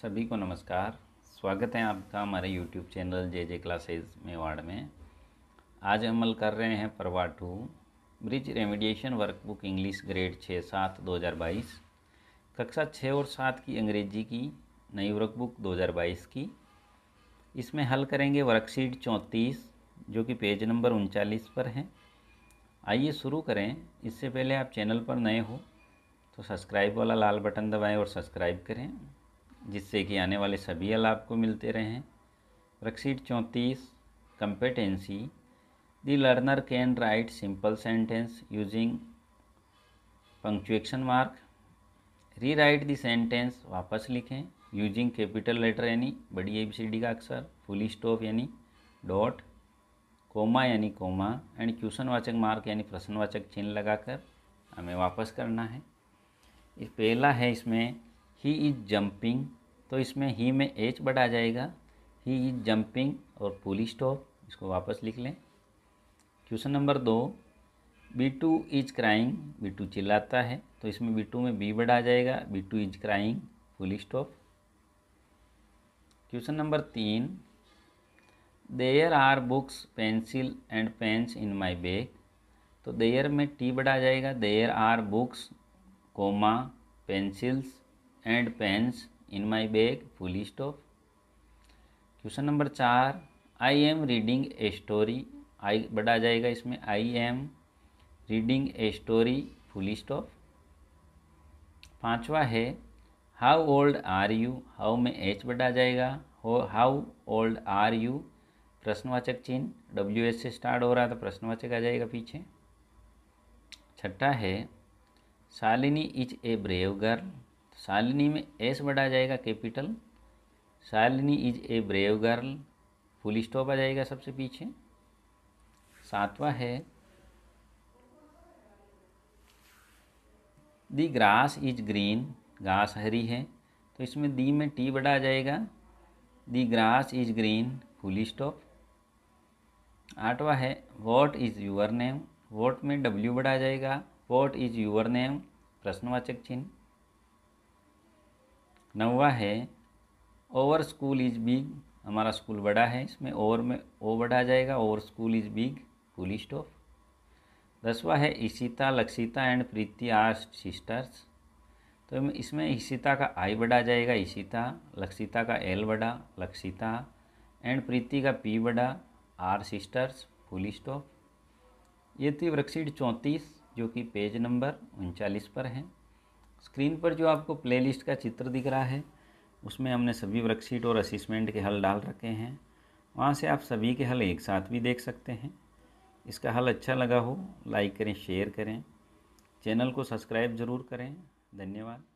सभी को नमस्कार स्वागत है आपका हमारे YouTube channel J J classes Mewar में आज अमल कर रहे हैं परवा two bridge remediation workbook English grade छः सात दो हज़ार बाईस कक्षा छः और सात की अंग्रेजी की नई वर्कबुक दो हज़ार बाईस की इसमें हल करेंगे वर्कशीट चौंतीस जो कि पेज नंबर उनचालीस पर है आइए शुरू करें इससे पहले आप चैनल पर नए हो तो सब्सक्राइब वाला लाल बटन दबाएं और सब्सक्राइब करें जिससे कि आने वाले सभी एल आपको मिलते रहें वर्कशीट चौंतीस competency the learner can write simple sentence using punctuation mark rewrite the sentence वापस लिखें यूजिंग कैपिटल लेटर यानी बड़ी ए बी सी डी का अक्सर फुल स्टॉप यानी डॉट कोमा यानी कोमा एंड वाचक मार्क यानी प्रश्नवाचक चिन्ह लगाकर हमें वापस करना है पहला है इसमें ही इज जंपिंग तो इसमें ही में एच बढ़ा जाएगा ही इज जंपिंग और फुल स्टॉप इसको वापस लिख लें क्वेश्चन नंबर दो Bittu is crying Bittu चिल्लाता है तो इसमें बी टू में बी बढ़ा जाएगा Bittu is crying full stop question number तीन there are books pencil and pens in my bag तो देयर में टी बढ़ा जाएगा there are books comma pencils and pens in my bag full stop question number चार I am reading a story I बड़ा जाएगा इसमें I am reading a story full stop पांचवा है how old are you how में H बड़ा जाएगा हो हाउ ओल्ड आर यू प्रश्नवाचक चिन्ह डब्ल्यू एस से स्टार्ट हो रहा था तो प्रश्नवाचक आ जाएगा पीछे छठा है Shalini is a brave girl Shalini में एस बढ़ा जाएगा capital Shalini is a brave girl full stop आ जाएगा सबसे पीछे सातवा है दी ग्रास इज ग्रीन घास हरी है तो इसमें दी में टी बड़ा आ जाएगा the grass is green full stop आठवा है what is your name what में डब्ल्यू बड़ा आ जाएगा वॉट इज़ यूअर नेम प्रश्नवाचक चिन्ह नौवा है ओवर स्कूल इज़ बिग हमारा स्कूल बड़ा है इसमें ओवर में ओ बढ़ा जाएगा our school is big full stop दसवा है Ishita Lakshita and Preeti are sisters तो इसमें इशिता का आई बढ़ा जाएगा इशिता लक्षिता का एल बढ़ा लक्षिता एंड प्रीति का पी बढ़ा आर सिस्टर्स फुल स्टॉप ये थी वृक्षीड चौंतीस जो कि पेज नंबर उनचालीस पर है स्क्रीन पर जो आपको प्लेलिस्ट का चित्र दिख रहा है उसमें हमने सभी वर्कशीट और असिसमेंट के हल डाल रखे हैं वहाँ से आप सभी के हल एक साथ भी देख सकते हैं इसका हल अच्छा लगा हो लाइक करें शेयर करें चैनल को सब्सक्राइब ज़रूर करें धन्यवाद